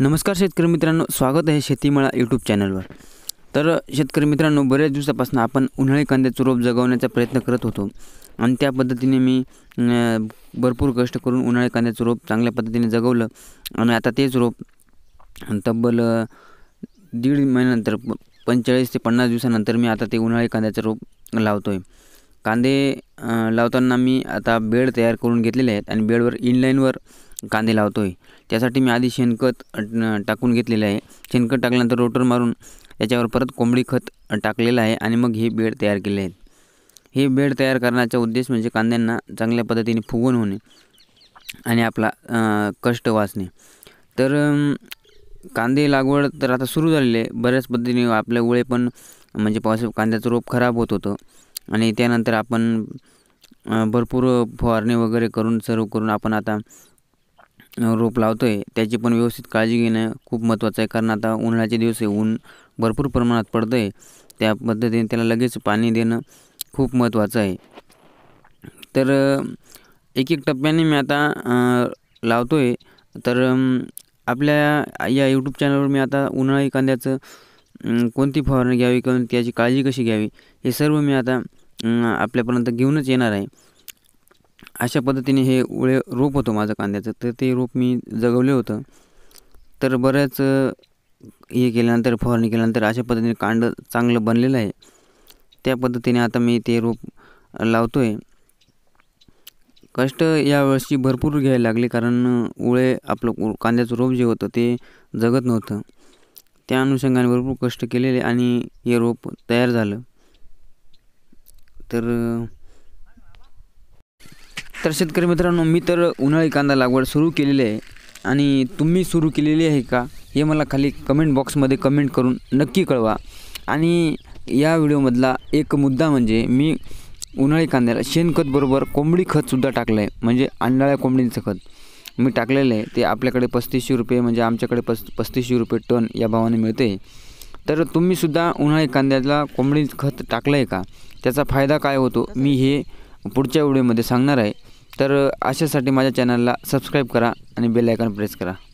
नमस्कार शेतकरी मित्रांनो स्वागत आहे शेतीमाळा यूट्यूब चॅनलवर तर शेतकरी मित्रांनो बऱ्याच दिवसापासून आपण उन्हाळी कांद्याचं रोप जगवण्याचा प्रयत्न करत होतो आणि त्या पद्धतीने मी भरपूर कष्ट करून उन्हाळी कांद्याचं रोप चांगल्या पद्धतीने जगवलं आणि आता तेच रोप तब्बल दीड महिन्यानंतर पंचेचाळीस ते पन्नास दिवसानंतर मी आता ते उन्हाळी कांद्याचं रोप लावतो आहे कांदे लावताना मी आता बेड तयार करून घेतलेले आहेत आणि बेडवर इनलाईनवर कांदे लावतो आहे त्यासाठी मी आधी शेणखत टाकून घेतलेलं आहे शेणखत टाकल्यानंतर रोटर मारून त्याच्यावर परत कोंबडी खत टाकलेलं आहे आणि मग हे बेड तयार केले आहेत हे बेड तयार करण्याचा उद्देश म्हणजे कांद्यांना चांगल्या पद्धतीने फुगवण होणे आणि आपला कष्ट वाचणे तर कांदे लागवड तर आता सुरू झालेली आहे बऱ्याच पद्धतीने आपल्यामुळे पण म्हणजे पावस कांद्याचं रोप खराब होत होतं आणि त्यानंतर आपण भरपूर फवारणी वगैरे करून सर्व करून आपण आता रोप लावतो आहे त्याची पण व्यवस्थित काळजी घेणं खूप महत्त्वाचं आहे कारण आता उन्हाळ्याचे दिवस आहे ऊन भरपूर प्रमाणात पडतं आहे त्या पद्धतीने त्याला लगेच पाणी देणं खूप महत्त्वाचं आहे तर एक एक टप्प्याने मी आता लावतो आहे तर आपल्या या यूट्यूब चॅनलवर मी आता उन्हाळी कांद्याचं कोणती फवारणी घ्यावी किंवा त्याची काळजी कशी घ्यावी हे सर्व मी आता आपल्यापर्यंत घेऊनच येणार आहे अशा पद्धतीने हे उळे रोप होतं माझं कांद्याचं तर ते रोप मी जगवले होतं तर बऱ्याच हे केल्यानंतर फवारणी केल्यानंतर अशा पद्धतीने कांड चांगलं बनलेलं आहे त्या पद्धतीने आता मी ते रोप लावतो आहे कष्ट यावर्षी भरपूर घ्यायला लागले कारण उळे आपलं कांद्याचं रोप जे होतं ते जगत नव्हतं त्या अनुषंगाने भरपूर कष्ट केलेले आणि हे रोप तयार झालं तर तर शेतकरी मित्रांनो मी तर उन्हाळी कांदा लागवड सुरू केलेली आहे आणि तुम्ही सुरू केलेली आहे का हे मला खाली कमेंट बॉक्समध्ये कमेंट करून नक्की कळवा आणि या व्हिडिओमधला एक मुद्दा म्हणजे मी उन्हाळी कांद्याला शेणखतबरोबर कोंबडी खतसुद्धा टाकलं आहे म्हणजे अंडाळ्या कोंबडीचं खत मी टाकलेलं आहे ते आपल्याकडे पस्तीसशे रुपये म्हणजे आमच्याकडे पस् पस्तीसशे रुपये टन या भावाने मिळते तर तुम्हीसुद्धा उन्हाळी कांद्याला कोंबडी खत टाकलं आहे का त्याचा फायदा काय होतो मी हे पुढच्या व्हिडिओमध्ये सांगणार आहे तर अशासाठी माझ्या चॅनलला सबस्क्राईब करा आणि बेल आयकॉन प्रेस करा